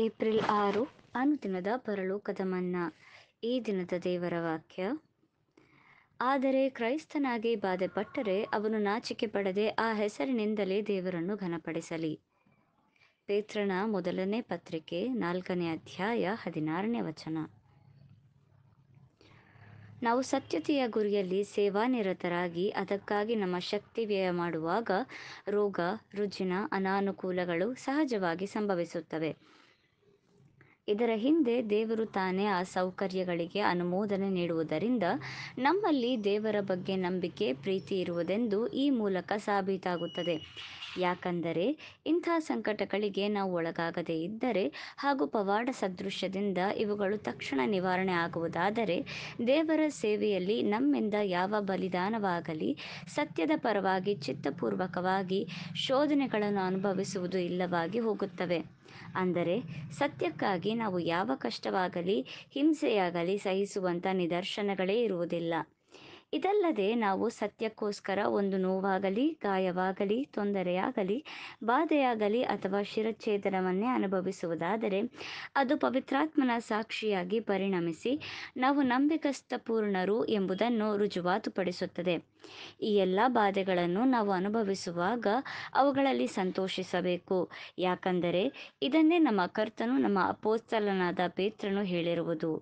April ಆರು ಅನುದಿನದ ಪರಲೋಕದ ಮನ್ನಾ ಈ ದಿನದ ದೇವರ ವಾಕ್ಯ ಆದರೆ ಕ್ರೈಸ್ತನಾಗಿ ಬಾಧೆ ಪಟ್ಟರೆ ಅವನು ನಾಚಿಕೆ ಪಡದೆ ಆ ಹೆಸರಿನಿಂದಲೇ ದೇವರನ್ನು ಘನಪಡಿಸಲಿ ಪೇತ್ರನ ಮೊದಲನೇ ಪತ್ರಿಕೆ ನಾಲ್ಕನೇ ಅಧ್ಯಾಯ ಹದಿನಾರನೇ ವಚನ ನಾವು ಸತ್ಯತೆಯ ಗುರಿಯಲ್ಲಿ ಸೇವಾನಿರತರಾಗಿ ಅದಕ್ಕಾಗಿ ನಮ್ಮ ಶಕ್ತಿ ವ್ಯಯ ಮಾಡುವಾಗ ರೋಗ ರುಜಿನ ಅನಾನುಕೂಲಗಳು ಸಹಜವಾಗಿ ಸಂಭವಿಸುತ್ತವೆ ಇದರ ಹಿಂದೆ ದೇವರು ತಾನೇ ಆ ಸೌಕರ್ಯಗಳಿಗೆ ಅನುಮೋದನೆ ನೀಡುವುದರಿಂದ ನಮ್ಮಲ್ಲಿ ದೇವರ ಬಗ್ಗೆ ನಂಬಿಕೆ ಪ್ರೀತಿ ಇರುವುದೆಂದು ಈ ಮೂಲಕ ಸಾಬೀತಾಗುತ್ತದೆ ಯಾಕಂದರೆ ಇಂಥ ಸಂಕಟಗಳಿಗೆ ನಾವು ಒಳಗಾಗದೇ ಇದ್ದರೆ ಹಾಗೂ ಪವಾಡ ಸದೃಶ್ಯದಿಂದ ಇವುಗಳು ತಕ್ಷಣ ನಿವಾರಣೆ ಆಗುವುದಾದರೆ ದೇವರ ಸೇವೆಯಲ್ಲಿ ನಮ್ಮಿಂದ ಯಾವ ಬಲಿದಾನವಾಗಲಿ ಸತ್ಯದ ಪರವಾಗಿ ಚಿತ್ತಪೂರ್ವಕವಾಗಿ ಶೋಧನೆಗಳನ್ನು ಅನುಭವಿಸುವುದು ಇಲ್ಲವಾಗಿ ಹೋಗುತ್ತವೆ ಅಂದರೆ ಸತ್ಯಕ್ಕಾಗಿ ನಾವು ಯಾವ ಕಷ್ಟವಾಗಲಿ ಹಿಂಸೆಯಾಗಲಿ ಸಹಿಸುವಂಥ ನಿದರ್ಶನಗಳೇ ಇರುವುದಿಲ್ಲ ಇದಲ್ಲದೆ ನಾವು ಸತ್ಯಕ್ಕೋಸ್ಕರ ಒಂದು ನೋವಾಗಲಿ ಗಾಯವಾಗಲಿ ತೊಂದರೆಯಾಗಲಿ ಬಾಧೆಯಾಗಲಿ ಅಥವಾ ಶಿರಚ್ಛೇದನವನ್ನೇ ಅನುಭವಿಸುವುದಾದರೆ ಅದು ಪವಿತ್ರಾತ್ಮನ ಸಾಕ್ಷಿಯಾಗಿ ಪರಿಣಮಿಸಿ ನಾವು ನಂಬಿಕಸ್ಥಪೂರ್ಣರು ಎಂಬುದನ್ನು ರುಜುವಾತುಪಡಿಸುತ್ತದೆ ಈ ಎಲ್ಲ ಬಾಧೆಗಳನ್ನು ನಾವು ಅನುಭವಿಸುವಾಗ ಅವುಗಳಲ್ಲಿ ಸಂತೋಷಿಸಬೇಕು ಯಾಕಂದರೆ ಇದನ್ನೇ ನಮ್ಮ ಕರ್ತನು ನಮ್ಮ ಅಪೋಸ್ತಲನಾದ ಪೇತ್ರನು ಹೇಳಿರುವುದು